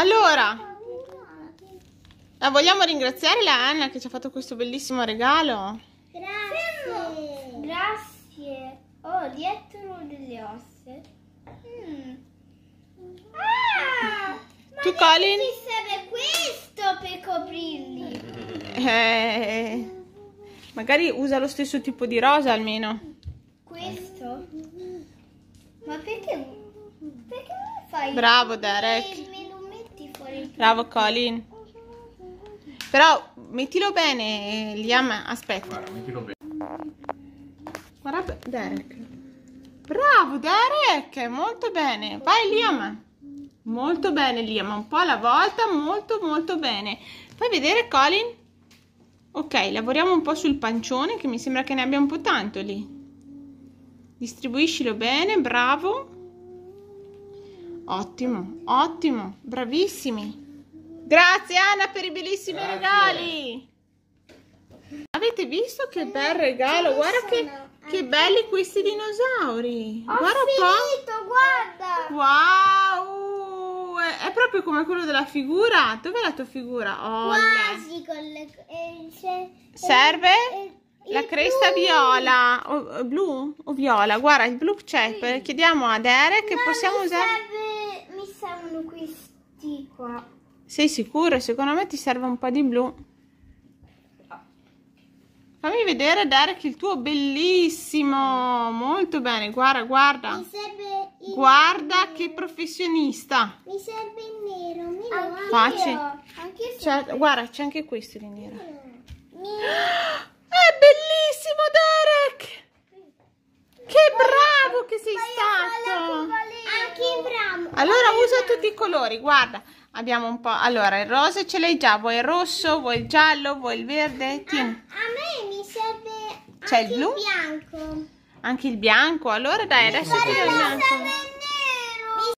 Allora, la vogliamo ringraziare la Anna che ci ha fatto questo bellissimo regalo? Grazie. Grazie. Oh, dietro delle ossa. Mm. Ah! Ma tu Colin? Ci serve questo per coprirli. Eh, magari usa lo stesso tipo di rosa almeno. Questo? Ma perché? Perché non fai? Bravo Derek. Bravo Colin. Però mettilo bene, eh, Liam, aspetta. Guarda, mettilo bene. Guarda Derek. Bravo Derek, molto bene. Vai Liam. Molto bene Liam, un po' alla volta, molto molto bene. Fai vedere Colin? Ok, lavoriamo un po' sul pancione che mi sembra che ne abbia un po' tanto lì. Distribuiscilo bene, bravo. Ottimo, ottimo, bravissimi. Grazie Anna per i bellissimi Grazie. regali. Avete visto che bel regalo? Guarda che, che belli questi dinosauri. guarda un po'. guarda. Wow, è, è, proprio come quello della figura. Dov'è la tua figura? Oh, Quasi con le... Eh, serve? Eh, la cresta blu. viola, o, blu o viola, guarda il blu c'è, sì. chiediamo a Derek che possiamo usare questi qua. Sei sicura? Secondo me ti serve un po' di blu. Fammi vedere, Derek, il tuo bellissimo. Molto bene, guarda, guarda. Mi serve il Guarda nero. che professionista. Mi serve il nero, mi anche Facci. Anche guarda, c'è anche questo di nero. Mi... Ah, è bellissimo. Allora usa tutti i colori, guarda. Abbiamo un po'. Allora, il rosa ce l'hai già. Vuoi il rosso, vuoi il giallo, vuoi il verde? A, ah, a me mi serve C'è il blu? Il bianco. Anche il bianco. Allora dai, adesso ti do il bianco.